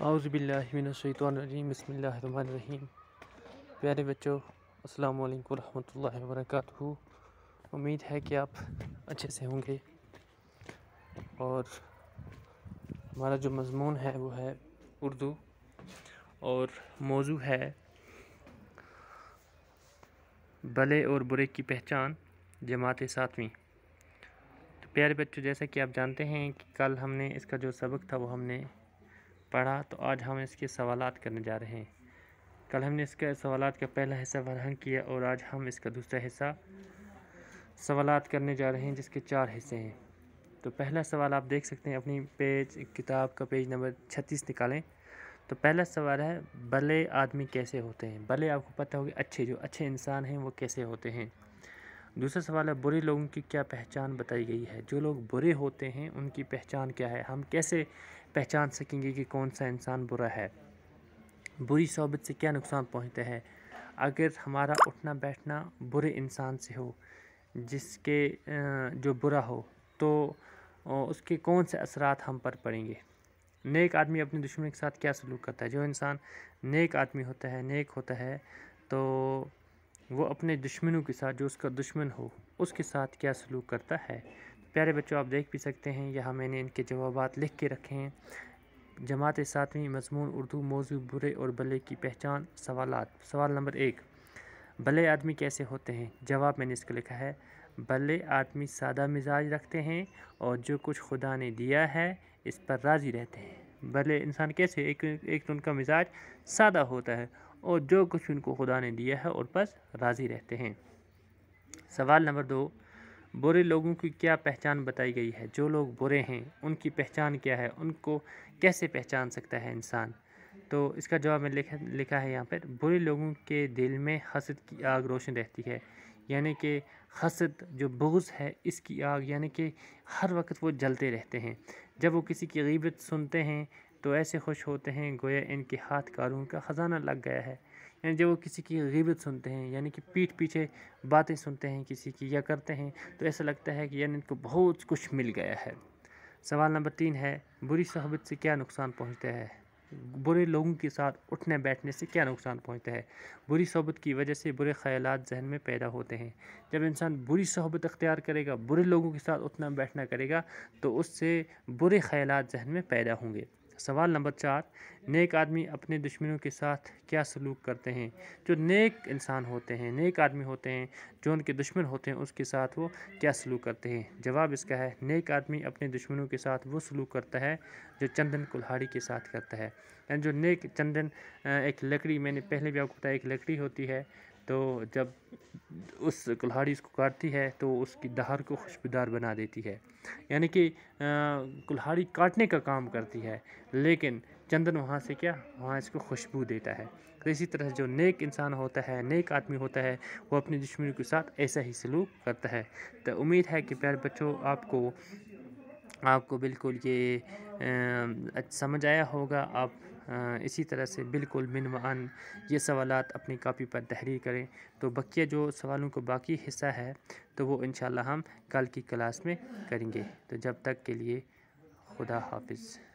बसमीम प्यारे बच्चों अस्सलाम वालेकुम रहमतुल्लाहि व बरकातहू उम्मीद है कि आप अच्छे से होंगे और हमारा जो मजमून है वो है उर्दू और मौजू है भले और बुरे की पहचान जमात सातवीं तो प्यारे बच्चों जैसा कि आप जानते हैं कि कल हमने इसका जो सबक था वो हमने पढ़ा तो आज हम इसके सवाल करने जा रहे हैं कल हमने इसके सवाल का पहला हिस्सा फरहंग किया और आज हम इसका दूसरा हिस्सा सवाल करने जा रहे हैं जिसके चार हिस्से हैं तो पहला सवाल आप देख सकते हैं अपनी पेज किताब का पेज नंबर छत्तीस निकालें तो पहला सवाल है भले आदमी कैसे होते हैं भले आपको पता होगा अच्छे जो अच्छे इंसान हैं वो कैसे होते हैं दूसरा सवाल है बुरे लोगों की क्या पहचान बताई गई है जो लोग बुरे होते हैं उनकी पहचान क्या है हम कैसे पहचान सकेंगे कि कौन सा इंसान बुरा है बुरी सोबत से क्या नुकसान पहुँचते हैं अगर हमारा उठना बैठना बुरे इंसान से हो जिसके जो बुरा हो तो उसके कौन से असरात हम पर पड़ेंगे नेक आदमी अपने दुश्मन के साथ क्या सलूक करता है जो इंसान नेक आदमी होता है नेक होता है तो वो अपने दुश्मनों के साथ जो उसका दुश्मन हो उसके साथ क्या सलूक करता है तो प्यारे बच्चों आप देख भी सकते हैं यहाँ मैंने इनके जवाब लिख के रखे हैं जमात सातवीं मजमून उर्दू मौजू बुरे और भले की पहचान सवाल सवाल नंबर एक भले आदमी कैसे होते हैं जवाब मैंने इसको लिखा है भले आदमी सादा मिजाज रखते हैं और जो कुछ खुदा ने दिया है इस पर राज़ी रहते हैं भले इंसान कैसे एक एक तो उनका मिजाज सादा होता है और जो कुछ उनको खुदा ने दिया है और बस राज़ी रहते हैं सवाल नंबर दो बुरे लोगों की क्या पहचान बताई गई है जो लोग बुरे हैं उनकी पहचान क्या है उनको कैसे पहचान सकता है इंसान तो इसका जवाब मैं लिखा लिखा है यहाँ पर बुरे लोगों के दिल में हसद की आग रोशन रहती है यानी कि हसद जो बुग्ज़ है इसकी आग यानी कि हर वक्त वो जलते रहते हैं जब वो किसी की गीबत सुनते हैं तो ऐसे खुश होते हैं गोया इनके हाथ कारून का ख़जाना लग गया है यानी जब वो किसी की गीबत सुनते हैं यानी कि पीठ पीछे बातें सुनते हैं किसी की या करते हैं तो ऐसा लगता है कि यानी इनको बहुत कुछ मिल गया है सवाल नंबर तीन है बुरी सहबत से क्या नुकसान पहुँचता है बुरे लोगों के साथ उठने बैठने से क्या नुकसान पहुंचता है बुरी सोहबत की वजह से बुरे ख्याल जहन में पैदा होते हैं जब इंसान बुरी सोहबत अख्तियार करेगा बुरे लोगों के साथ उठना बैठना करेगा तो उससे बुरे ख्याल जहन में पैदा होंगे सवाल नंबर चार नेक आदमी अपने दुश्मनों के साथ क्या सलूक करते हैं जो नेक इंसान होते हैं नेक आदमी होते हैं जो उनके दुश्मन होते हैं उसके साथ वो क्या सलूक करते हैं जवाब इसका है नेक आदमी अपने दुश्मनों के साथ वो सलूक करता है जो चंदन कुल्हाड़ी के साथ करता है एंड जो नेक चंदन एक लकड़ी मैंने पहले भी आपको बताया एक लकड़ी होती है तो जब उस कुल्हाड़ी उसको काटती है तो उसकी दहार को खुशबूदार बना देती है यानी कि कुल्हाड़ी काटने का काम करती है लेकिन चंदन वहाँ से क्या वहाँ इसको खुशबू देता है तो इसी तरह जो नेक इंसान होता है नेक आदमी होता है वो अपने दुश्मनी के साथ ऐसा ही सलूक करता है तो उम्मीद है कि प्यारे बच्चों आपको आपको बिल्कुल ये समझ आया होगा आप आ, इसी तरह से बिल्कुल मिनवान ये सवाल अपनी कापी पर तहरीर करें तो बकिया जो सवालों को बाकी हिस्सा है तो वो इन हम कल की क्लास में करेंगे तो जब तक के लिए खुदा हाफिज़